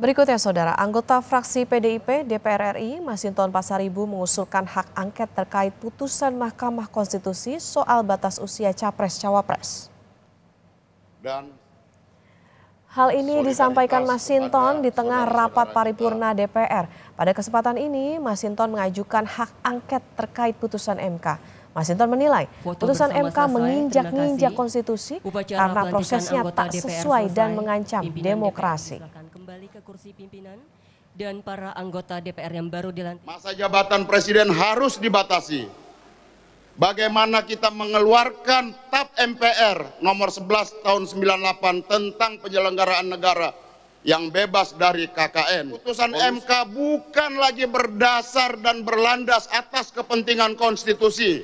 Berikutnya saudara, anggota fraksi PDIP DPR RI Masinton Pasaribu mengusulkan hak angket terkait putusan Mahkamah Konstitusi soal batas usia capres-cawapres. Dan Hal ini disampaikan Masinton di tengah rapat paripurna DPR. Pada kesempatan ini, Masinton mengajukan hak angket terkait putusan MK. Masinton menilai putusan MK menginjak-injak konstitusi karena prosesnya tak sesuai dan mengancam demokrasi kursi pimpinan dan para anggota DPR yang baru dilantik. Masa jabatan presiden harus dibatasi. Bagaimana kita mengeluarkan TAP MPR nomor 11 tahun 98 tentang penyelenggaraan negara yang bebas dari KKN. Putusan Polis. MK bukan lagi berdasar dan berlandas atas kepentingan konstitusi.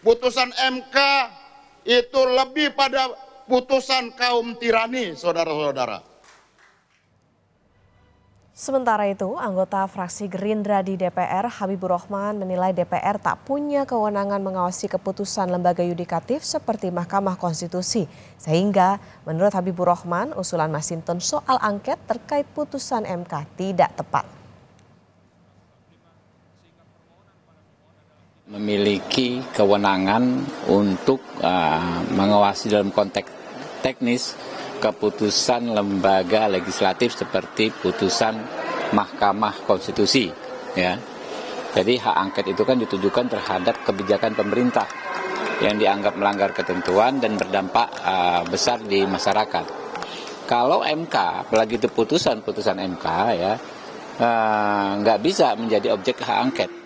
Putusan MK itu lebih pada putusan kaum tirani, saudara-saudara. Sementara itu, anggota fraksi Gerindra di DPR, Habibur Rahman, menilai DPR tak punya kewenangan mengawasi keputusan lembaga yudikatif seperti Mahkamah Konstitusi. Sehingga, menurut Habibur Rahman, usulan Masinton soal angket terkait putusan MK tidak tepat. Memiliki kewenangan untuk uh, mengawasi dalam konteks teknis keputusan lembaga legislatif seperti putusan Mahkamah Konstitusi ya. Jadi hak angket itu kan ditujukan terhadap kebijakan pemerintah yang dianggap melanggar ketentuan dan berdampak uh, besar di masyarakat. Kalau MK, apalagi itu putusan-putusan MK ya, uh, nggak uh, bisa menjadi objek hak angket